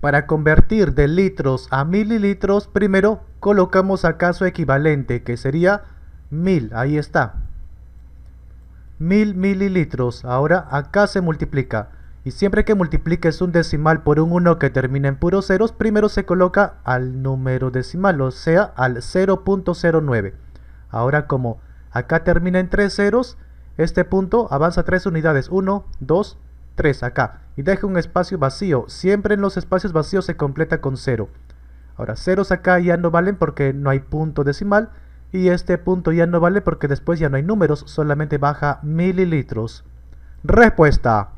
Para convertir de litros a mililitros, primero colocamos acá su equivalente, que sería 1000, ahí está. Mil mililitros, ahora acá se multiplica. Y siempre que multipliques un decimal por un 1 que termina en puros ceros, primero se coloca al número decimal, o sea, al 0.09. Ahora como acá termina en tres ceros, este punto avanza tres unidades, 1, 2, 3 acá y deja un espacio vacío. Siempre en los espacios vacíos se completa con cero. Ahora, ceros acá ya no valen porque no hay punto decimal. Y este punto ya no vale porque después ya no hay números, solamente baja mililitros. Respuesta.